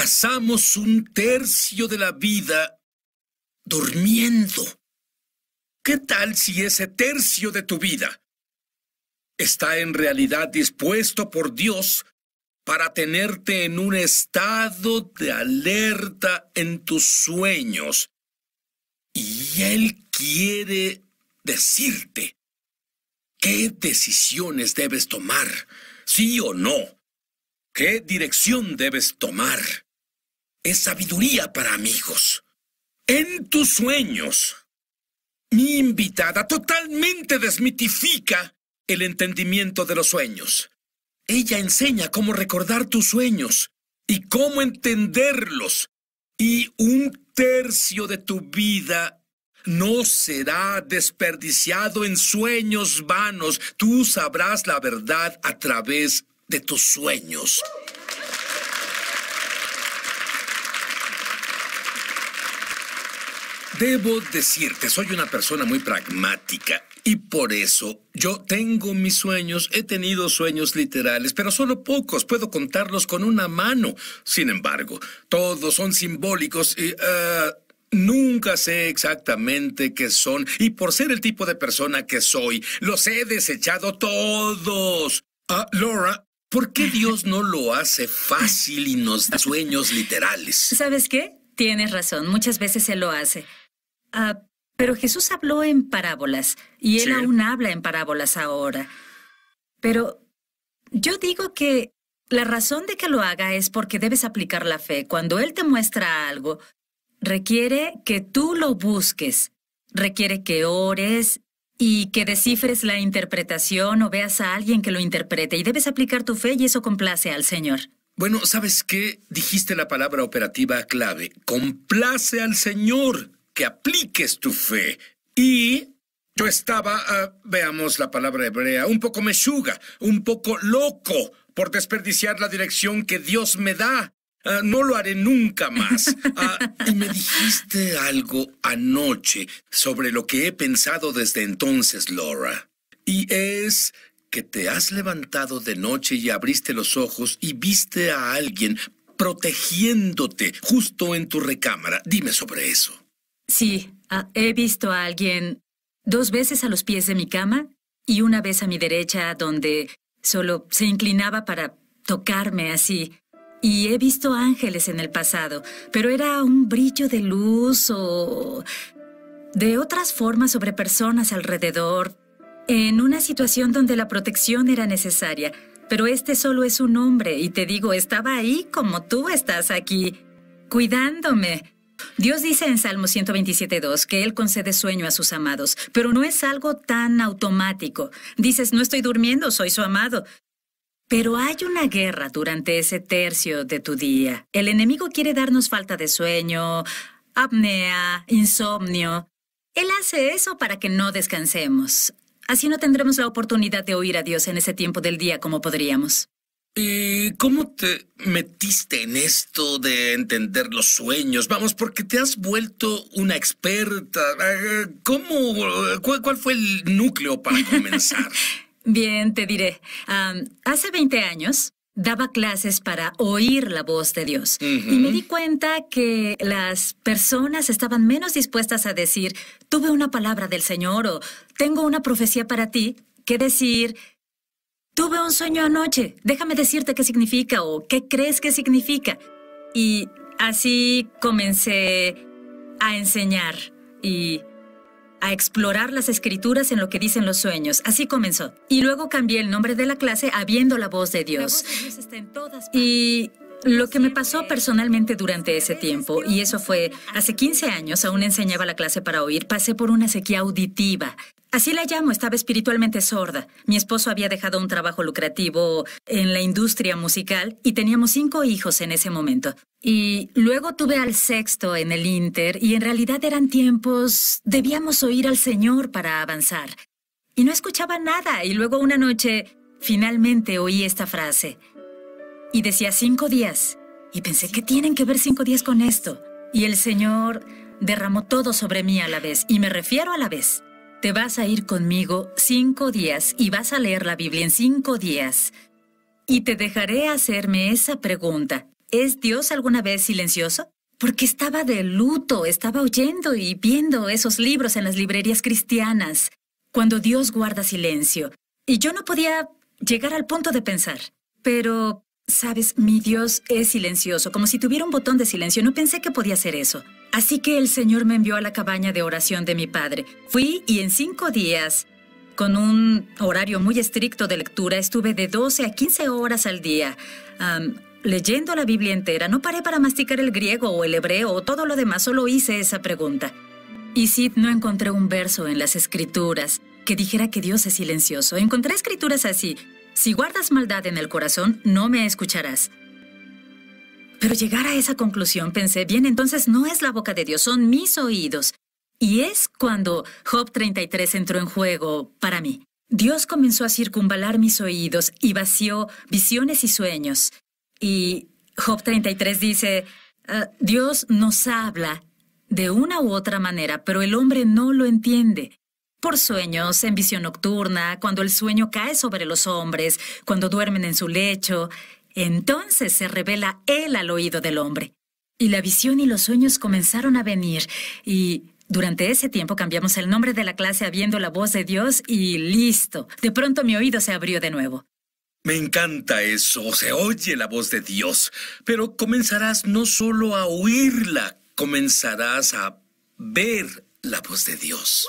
pasamos un tercio de la vida durmiendo. ¿Qué tal si ese tercio de tu vida está en realidad dispuesto por Dios para tenerte en un estado de alerta en tus sueños? Y Él quiere decirte qué decisiones debes tomar, sí o no, qué dirección debes tomar es sabiduría para amigos. En tus sueños. Mi invitada totalmente desmitifica el entendimiento de los sueños. Ella enseña cómo recordar tus sueños y cómo entenderlos. Y un tercio de tu vida no será desperdiciado en sueños vanos. Tú sabrás la verdad a través de tus sueños. Debo decirte, soy una persona muy pragmática y por eso yo tengo mis sueños, he tenido sueños literales, pero solo pocos, puedo contarlos con una mano. Sin embargo, todos son simbólicos y... Eh, nunca sé exactamente qué son y por ser el tipo de persona que soy, los he desechado todos. Ah, Laura, ¿por qué Dios no lo hace fácil y nos da sueños literales? ¿Sabes qué? Tienes razón, muchas veces se lo hace. Ah, pero Jesús habló en parábolas y él aún habla en parábolas ahora. Pero yo digo que la razón de que lo haga es porque debes aplicar la fe. Cuando él te muestra algo, requiere que tú lo busques, requiere que ores y que descifres la interpretación o veas a alguien que lo interprete y debes aplicar tu fe y eso complace al Señor. Bueno, ¿sabes qué? Dijiste la palabra operativa clave. Complace al Señor que apliques tu fe. Y yo estaba, ah, veamos la palabra hebrea, un poco mechuga, un poco loco por desperdiciar la dirección que Dios me da. Ah, no lo haré nunca más. Ah, y me dijiste algo anoche sobre lo que he pensado desde entonces, Laura. Y es que te has levantado de noche y abriste los ojos y viste a alguien protegiéndote justo en tu recámara. Dime sobre eso. Sí, ah, he visto a alguien dos veces a los pies de mi cama y una vez a mi derecha donde solo se inclinaba para tocarme así. Y he visto ángeles en el pasado, pero era un brillo de luz o de otras formas sobre personas alrededor, en una situación donde la protección era necesaria. Pero este solo es un hombre y te digo, estaba ahí como tú estás aquí, cuidándome. Dios dice en Salmo 127.2 que Él concede sueño a sus amados, pero no es algo tan automático. Dices, no estoy durmiendo, soy su amado. Pero hay una guerra durante ese tercio de tu día. El enemigo quiere darnos falta de sueño, apnea, insomnio. Él hace eso para que no descansemos. Así no tendremos la oportunidad de oír a Dios en ese tiempo del día como podríamos. ¿Y cómo te metiste en esto de entender los sueños? Vamos, porque te has vuelto una experta. ¿Cómo, cuál, fue el núcleo para comenzar? Bien, te diré. hace 20 años daba clases para oír la voz de Dios y me di cuenta que las personas estaban menos dispuestas a decir, tuve una palabra del Señor o tengo una profecía para ti, que decir, tuve un sueño anoche, déjame decirte qué significa o qué crees que significa. Y así comencé a enseñar y a explorar las escrituras en lo que dicen los sueños. Así comenzó. Y luego cambié el nombre de la clase habiendo la voz de Dios. y lo que me pasó personalmente durante ese tiempo, y eso fue, hace 15 años aún enseñaba la clase para oír, pasé por una sequía auditiva. Así la llamo, estaba espiritualmente sorda. Mi esposo había dejado un trabajo lucrativo en la industria musical y teníamos cinco hijos en ese momento. Y luego tuve al sexto en el Inter y en realidad eran tiempos, debíamos oír al Señor para avanzar. Y no escuchaba nada y luego una noche finalmente oí esta frase y decía cinco días. Y pensé, ¿qué tienen que ver cinco días con esto? Y el Señor derramó todo sobre mí a la vez, y me refiero a la vez. Te vas a ir conmigo cinco días y vas a leer la Biblia en cinco días. Y te dejaré hacerme esa pregunta. ¿Es Dios alguna vez silencioso? Porque estaba de luto, estaba oyendo y viendo esos libros en las librerías cristianas. Cuando Dios guarda silencio. Y yo no podía llegar al punto de pensar. Pero Sabes, mi Dios es silencioso, como si tuviera un botón de silencio. No pensé que podía hacer eso. Así que el Señor me envió a la cabaña de oración de mi padre. Fui y en cinco días, con un horario muy estricto de lectura, estuve de 12 a 15 horas al día. leyendo la Biblia entera, no paré para masticar el griego o el hebreo o todo lo demás, solo hice esa pregunta. Y Sid, no encontré un verso en las escrituras que dijera que Dios es silencioso. Encontré escrituras así. Si guardas maldad en el corazón, no me escucharás. Pero llegar a esa conclusión pensé, bien, entonces no es la boca de Dios, son mis oídos. Y es cuando Job 33 entró en juego para mí. Dios comenzó a circunvalar mis oídos y vació visiones y sueños. Y Job 33 dice, ah, Dios nos habla de una u otra manera, pero el hombre no lo entiende. Por sueños, en visión nocturna, cuando el sueño cae sobre los hombres, cuando duermen en su lecho, entonces se revela él al oído del hombre. Y la visión y los sueños comenzaron a venir, y durante ese tiempo cambiamos el nombre de la clase habiendo la voz de Dios y listo. De pronto mi oído se abrió de nuevo. Me encanta eso, se oye la voz de Dios, pero comenzarás no solo a oírla, comenzarás a ver la voz de Dios.